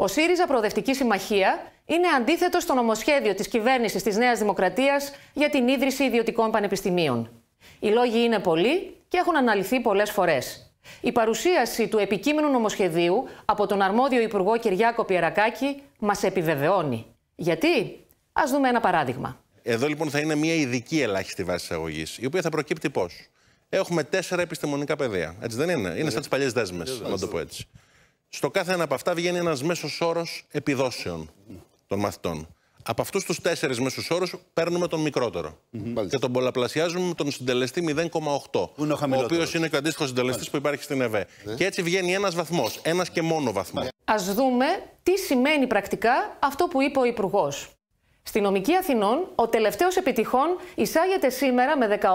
Ο ΣΥΡΙΖΑ Προοδευτική Συμμαχία είναι αντίθετος στο νομοσχέδιο της κυβέρνησης της Νέας Δημοκρατίας για την ίδρυση ιδιωτικών πανεπιστημίων. Οι λόγοι είναι πολλοί και έχουν αναλυθεί πολλές φορές. Η παρουσίαση του επικείμενου νομοσχεδίου από τον αρμόδιο Υπουργό Κυριάκο Πιερακάκη μας επιβεβαιώνει. Γιατί, ας δούμε ένα παράδειγμα. Εδώ λοιπόν θα είναι μια ειδική ελάχιστη βάση εισαγωγής, η οποία θα προκύπτει πώς. Έχουμε τέσσερα επιστημονικά πεδία. Έτσι δεν είναι. Είναι σαν τις παλιές δέσμες, να το πω έτσι στο κάθε ένα από αυτά βγαίνει ένας μέσος όρος επιδόσεων των μαθητών. Από αυτούς τους τέσσερις μέσους όρους παίρνουμε τον μικρότερο. Mm Και τον πολλαπλασιάζουμε με τον συντελεστή 0,8. Ο, ο οποίος είναι και ο αντίστοιχος συντελεστής που υπάρχει στην ΕΒΕ. Ναι. Και έτσι βγαίνει ένας βαθμός. Ένας και μόνο βαθμός. Ας δούμε τι σημαίνει πρακτικά αυτό που είπε ο Υπουργός. Στη νομική Αθηνών, ο τελευταίος επιτυχών εισάγεται σήμερα με 18.125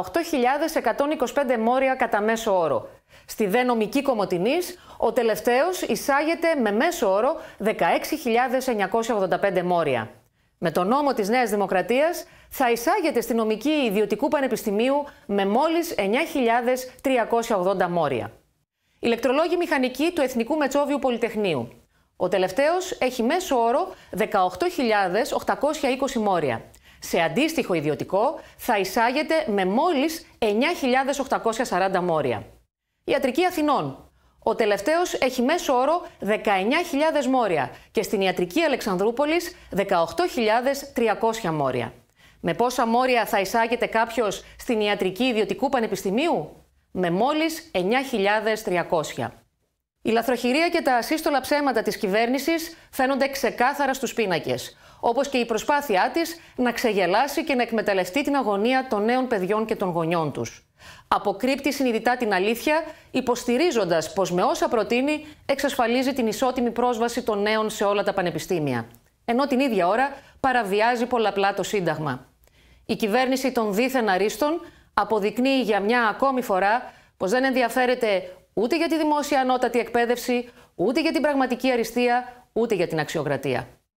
μόρια κατά μέσο όρο. Στη δε νομική Κομωτινής, ο τελευταίος εισάγεται με μέσο όρο 16.985 μόρια. Με τον νόμο της Νέας Δημοκρατίας θα εισάγεται στη νομική ιδιωτικού πανεπιστημίου με μόλις 9.380 μόρια. Ηλεκτρολόγοι μηχανική του Εθνικού Μετσόβιου Πολυτεχνείου. Ο τελευταίος έχει μέσο όρο 18.820 μόρια. Σε αντίστοιχο ιδιωτικό θα εισάγεται με μόλις 9.840 μόρια. Ιατρική Αθηνών. Ο τελευταίος έχει μέσο όρο 19.000 μόρια και στην Ιατρική Αλεξανδρούπολης 18.300 μόρια. Με πόσα μόρια θα εισάγεται κάποιος στην Ιατρική Ιδιωτικού Πανεπιστημίου? Με μόλις 9.300. Η λαθροχειρία και τα ασύστολα ψέματα της κυβέρνησης φαίνονται ξεκάθαρα στους πίνακες, όπως και η προσπάθειά της να ξεγελάσει και να εκμεταλλευτεί την αγωνία των νέων παιδιών και των γονιών τους. Αποκρύπτει συνειδητά την αλήθεια, υποστηρίζοντας πως με όσα προτείνει εξασφαλίζει την ισότιμη πρόσβαση των νέων σε όλα τα πανεπιστήμια. Ενώ την ίδια ώρα παραβιάζει πολλαπλά το Σύνταγμα. Η κυβέρνηση των δίθεν αρίστων αποδεικνύει για μια ακόμη φορά πως δεν ενδιαφέρεται ούτε για τη δημόσια ανώτατη εκπαίδευση, ούτε για την πραγματική αριστεία, ούτε για την αξιοκρατία.